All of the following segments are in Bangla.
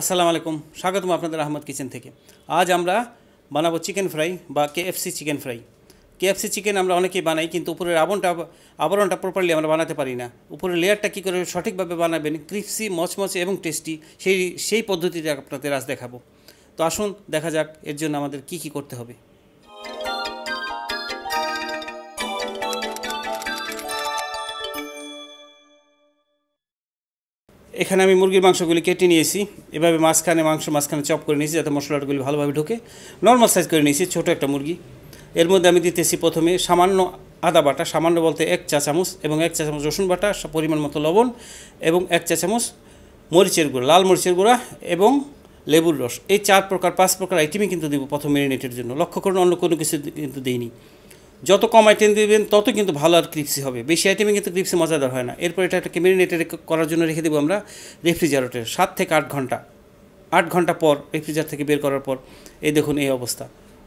আসসালামু আলাইকুম স্বাগতম আপনাদের আহমদ কিচেন থেকে আজ আমরা বানাবো চিকেন ফ্রাই বা KFC chicken fry KFC chicken আমরা অনেকেই বানাই কিন্তু উপরের আবরণটা আবরণটা প্রপারলি আমরা বানাতে পারি না উপরের লেয়ারটা কী করে সঠিকভাবে বানাবেন ক্রিপসি মচমচে এবং টেস্টি সেই সেই পদ্ধতিটা আপনাদের আজ দেখাবো তো আসুন দেখা যাক এর জন্য আমাদের কি কি করতে হবে এখানে আমি মুরগির মাংসগুলি কেটে নিয়েছি এভাবে মাঝখানে মাংস মাঝখানে চপ করে নিয়েছি যাতে মশলাটাগুলি ভালোভাবে ঢোকে নর্মাল সাইজ করে নিয়েছি ছোটো একটা মুরগি এর মধ্যে আমি দিতেছি প্রথমে সামান্য আদা বাটা সামান্য বলতে এক চা চামচ এবং এক চা চামচ রসুন বাটা পরিমাণ মতো লবণ এবং এক চা চামচ মরিচের গুঁড়া লাল মরিচের গুঁড়া এবং লেবুর রস এই চার প্রকার পাঁচ প্রকার আইটেমই কিন্তু দেবো প্রথম মেরিনেটের জন্য লক্ষ্য করুন অন্য কোনো কিছু কিন্তু দিইনি যত কম আইটেম দেবেন তত কিন্তু ভালো আর ক্রিপসি হবে বেশি আইটেমে কিন্তু ক্রিপসি মজাদার হয় না এরপর এটা একটা মেরিনেটে করার জন্য রেখে দেবো আমরা রেফ্রিজারেটরে সাত থেকে আট ঘন্টা আট ঘন্টা পর রেফ্রিজার থেকে বের করার পর এই দেখুন এই অবস্থা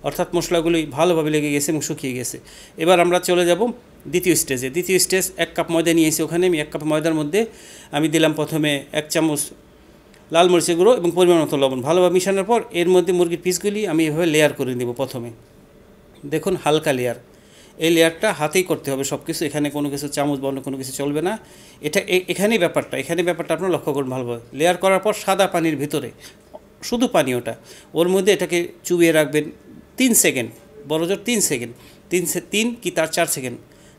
অর্থাৎ মশলাগুলি ভালোভাবে লেগে গেছে এবং শুকিয়ে গেছে এবার আমরা চলে যাব দ্বিতীয় স্টেজে দ্বিতীয় স্টেজ এক কাপ ময়দা নিয়েছি ওখানে আমি এক কাপ ময়দার মধ্যে আমি দিলাম প্রথমে এক চামচ লাল মরিচের গুঁড়ো এবং পরিমাণ মতো লবণ ভালোভাবে মিশানোর পর এর মধ্যে মুরগির পিসগুলি আমি এভাবে লেয়ার করে নেব প্রথমে দেখুন হালকা লেয়ার এই লেয়ারটা হাতেই করতে হবে সব কিছু এখানে কোনো কিছু চামচ বা অন্য কোনো কিছু চলবে না এটা এখানেই ব্যাপারটা এখানে ব্যাপারটা আপনার লক্ষ্য করুন ভালোভাবে লেয়ার করার পর সাদা পানির ভিতরে শুধু পানি ওটা ওর মধ্যে এটাকে চুবিয়ে রাখবেন তিন সেকেন্ড বড়জোর তিন সেকেন্ড তিন তিন কি তার চার সেকেন্ড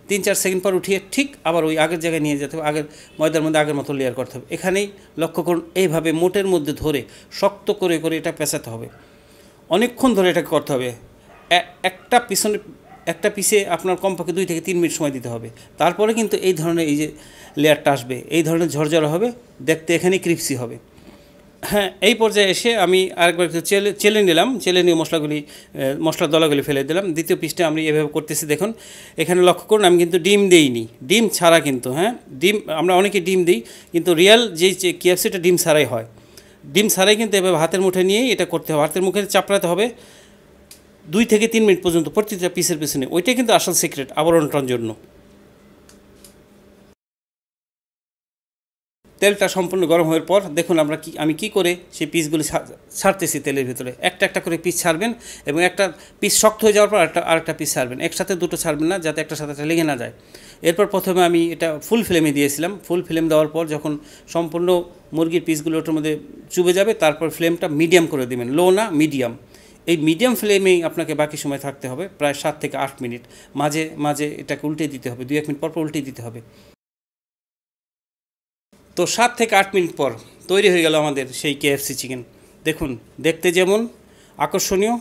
তিন চার সেকেন্ড পর উঠিয়ে ঠিক আবার ওই আগের জায়গায় নিয়ে যেতে হবে আগের ময়দার মধ্যে আগের মতো লেয়ার করতে হবে এখানেই লক্ষ্য করুন এইভাবে মোটের মধ্যে ধরে শক্ত করে করে এটা পেঁচাতে হবে অনেকক্ষণ ধরে এটাকে করতে হবে একটা পিছনে একটা পিসে আপনার কমপক্ষে দুই থেকে তিন মিনিট সময় দিতে হবে তারপরে কিন্তু এই ধরনের এই যে লেয়ারটা আসবে এই ধরনের ঝরঝরা হবে দেখতে এখানে ক্রিপসি হবে হ্যাঁ এই পর্যায়ে এসে আমি আরেকবার একটু চেলে চেলে নিলাম চেলে নিয়ে মশলাগুলি মশলার দলাগুলি ফেলে দিলাম দ্বিতীয় পিসটা আমি এভাবে করতেছি দেখুন এখানে লক্ষ্য করুন আমি কিন্তু ডিম দিইনি ডিম ছাড়া কিন্তু হ্যাঁ ডিম আমরা অনেকে ডিম দিই কিন্তু রিয়াল যে কিএফসিটা ডিম ছাড়াই হয় ডিম ছাড়াই কিন্তু এভাবে হাতের মুঠে নিয়েই এটা করতে হবে হাতের মুখে চাপড়াতে হবে দুই থেকে তিন মিনিট পর্যন্ত প্রতিটা পিসের পিছনে ওইটাই কিন্তু আসল সিক্রেট আবরণটার জন্য তেলটা সম্পূর্ণ গরম হওয়ার পর দেখুন আমরা কি আমি কি করে সেই পিসগুলি ছাড়তেছি তেলের ভিতরে একটা একটা করে পিস ছাড়বেন এবং একটা পিস শক্ত হয়ে যাওয়ার পর একটা আরেকটা পিস ছাড়বেন একসাথে দুটো ছাড়বেন না যাতে একটা সাথে একটা লেগে না যায় এরপর প্রথমে আমি এটা ফুল ফ্লেমে দিয়েছিলাম ফুল ফ্লেম দেওয়ার পর যখন সম্পূর্ণ মুরগির পিসগুলো ওটার মধ্যে চুবে যাবে তারপর ফ্লেমটা মিডিয়াম করে দেবেন লো না মিডিয়াম এই মিডিয়াম ফ্লেমেই আপনাকে বাকি সময় থাকতে হবে প্রায় সাত থেকে আট মিনিট মাঝে মাঝে এটাকে উল্টে দিতে হবে দুই এক মিনিট পর পর উল্টে দিতে হবে তো সাত থেকে আট মিনিট পর তৈরি হয়ে গেল আমাদের সেই কেএফসি চিকেন দেখুন দেখতে যেমন আকর্ষণীয়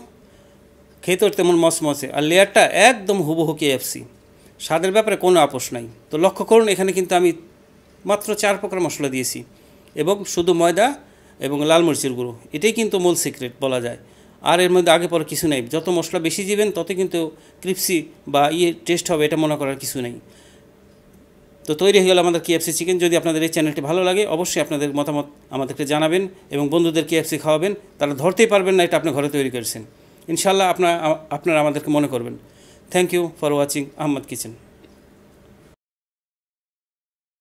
খেতেও তেমন মসমসে আর লেয়ারটা একদম হুবহু কেএফসি স্বাদের ব্যাপারে কোনো আপোষ নাই তো লক্ষ্য করুন এখানে কিন্তু আমি মাত্র চার প্রকার মশলা দিয়েছি এবং শুধু ময়দা এবং লাল মরিচের গুঁড়ো এটাই কিন্তু মূল সিক্রেট বলা যায় আর এর মধ্যে আগে পরে কিছু নেই যত মশলা বেশি দিবেন তত কিন্তু ক্রিপসি বা ইয়ে টেস্ট হবে এটা মনে করার কিছু নেই তো তৈরি হয়ে গেল আমাদের কেএফসি চিকেন যদি আপনাদের এই চ্যানেলটি ভালো লাগে অবশ্যই আপনাদের মতামত আমাদেরকে জানাবেন এবং বন্ধুদের কেএফসি খাওয়াবেন তারা ধরতেই পারবেন না এটা আপনি ঘরে তৈরি করেছেন ইনশাল্লাহ আপনার আপনারা আমাদেরকে মনে করবেন thank you for watching Ahmed kitchen